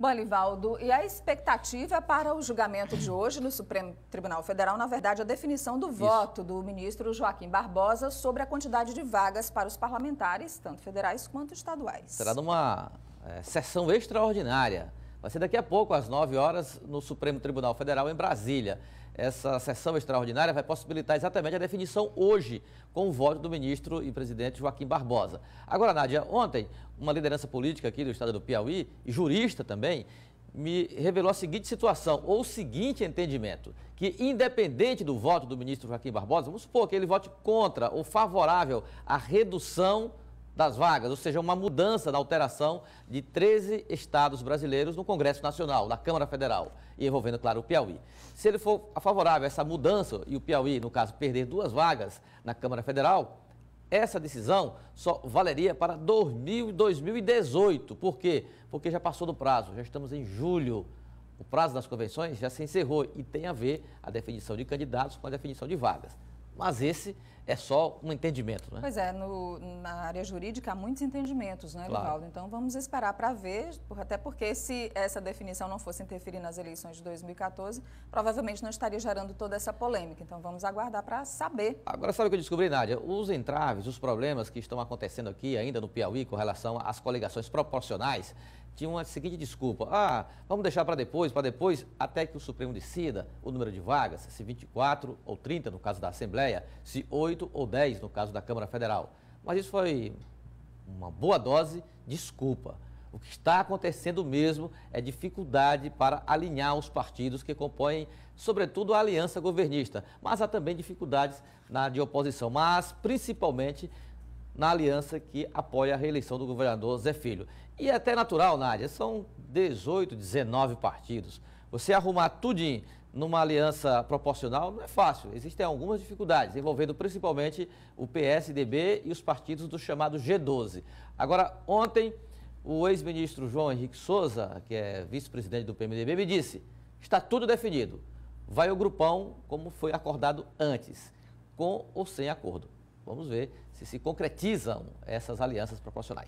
Bom, Livaldo, e a expectativa é para o julgamento de hoje no Supremo Tribunal Federal, na verdade, a definição do Isso. voto do ministro Joaquim Barbosa sobre a quantidade de vagas para os parlamentares, tanto federais quanto estaduais. Será numa é, sessão extraordinária Vai ser daqui a pouco, às 9 horas, no Supremo Tribunal Federal, em Brasília. Essa sessão extraordinária vai possibilitar exatamente a definição hoje, com o voto do ministro e presidente Joaquim Barbosa. Agora, Nádia, ontem, uma liderança política aqui do estado do Piauí, jurista também, me revelou a seguinte situação, ou o seguinte entendimento, que independente do voto do ministro Joaquim Barbosa, vamos supor que ele vote contra ou favorável à redução das vagas, ou seja, uma mudança na alteração de 13 estados brasileiros no Congresso Nacional, na Câmara Federal, e envolvendo, claro, o Piauí. Se ele for favorável a essa mudança e o Piauí, no caso, perder duas vagas na Câmara Federal, essa decisão só valeria para 2018. Por quê? Porque já passou do prazo, já estamos em julho. O prazo das convenções já se encerrou e tem a ver a definição de candidatos com a definição de vagas. Mas esse é só um entendimento, né? Pois é, no, na área jurídica há muitos entendimentos, né, claro. Então vamos esperar para ver, até porque se essa definição não fosse interferir nas eleições de 2014, provavelmente não estaria gerando toda essa polêmica. Então vamos aguardar para saber. Agora sabe o que eu descobri, Nádia? Os entraves, os problemas que estão acontecendo aqui ainda no Piauí com relação às coligações proporcionais, tinha a seguinte desculpa: ah, vamos deixar para depois, para depois, até que o Supremo decida o número de vagas, se 24 ou 30 no caso da Assembleia, se 8 ou 10 no caso da Câmara Federal. Mas isso foi uma boa dose de desculpa. O que está acontecendo mesmo é dificuldade para alinhar os partidos que compõem, sobretudo, a aliança governista, mas há também dificuldades na de oposição, mas principalmente na aliança que apoia a reeleição do governador Zé Filho. E é até natural, Nádia, são 18, 19 partidos. Você arrumar tudinho numa aliança proporcional não é fácil. Existem algumas dificuldades, envolvendo principalmente o PSDB e os partidos do chamado G12. Agora, ontem, o ex-ministro João Henrique Souza, que é vice-presidente do PMDB, me disse: está tudo definido. Vai o grupão como foi acordado antes, com ou sem acordo. Vamos ver se se concretizam essas alianças proporcionais.